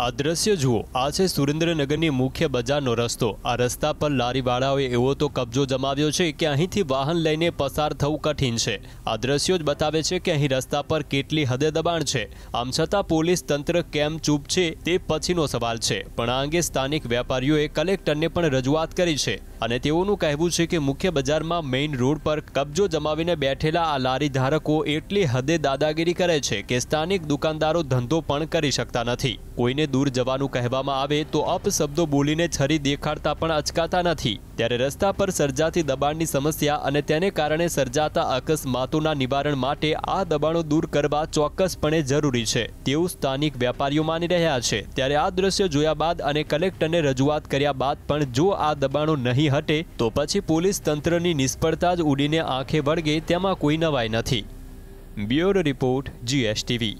આ દ્રશ્ય જુઓ આ છે સુરેન્દ્રનગરની મુખ્ય બજારનો રસ્તો આ રસ્તા પર લારીવાળાઓએ એવો તો કબજો જમાવ્યો છે કે અહીંથી વાહન લઈને પસાર થવું કઠિન છે આ દ્રશ્યો જ બતાવે છે કે અહીં રસ્તા પર કેટલી હદે દબાણ છે આમ છતાં પોલીસ તંત્ર કેમ ચૂપ છે તે પછીનો સવાલ છે પણ આ અંગે સ્થાનિક વેપારીઓએ કલેક્ટરને પણ રજૂઆત કરી છે અને તેઓનું કહેવું છે કે મુખ્ય બજારમાં મેઇન રોડ પર કબજો જમાવીને બેઠેલા આ લારી ધારકો એટલી હદે દાદાગીરી કરે છે કે સ્થાનિક દુકાનદારો ધંધો પણ કરી શકતા નથી કોઈને દૂર જવાનું કહેવામાં આવે તો અપશબ્દો બોલીને છરી દેખાડતા પણ અચકાતા નથી ત્યારે રસ્તા પર સર્જાતી દબાણની સમસ્યા અને તેને કારણે સર્જાતા અકસ્માતોના નિવારણ માટે આ દબાણો દૂર કરવા ચોક્કસપણે જરૂરી છે તેવું સ્થાનિક વેપારીઓ માની રહ્યા છે ત્યારે આ દ્રશ્ય જોયા બાદ અને કલેક્ટરને રજૂઆત કર્યા બાદ પણ જો આ દબાણો નહીં હટે તો પછી પોલીસ તંત્રની નિષ્ફળતા જ ઉડીને આંખે વળગે તેમાં કોઈ નવાઈ નથી બ્યુરો રિપોર્ટ જીએસટીવી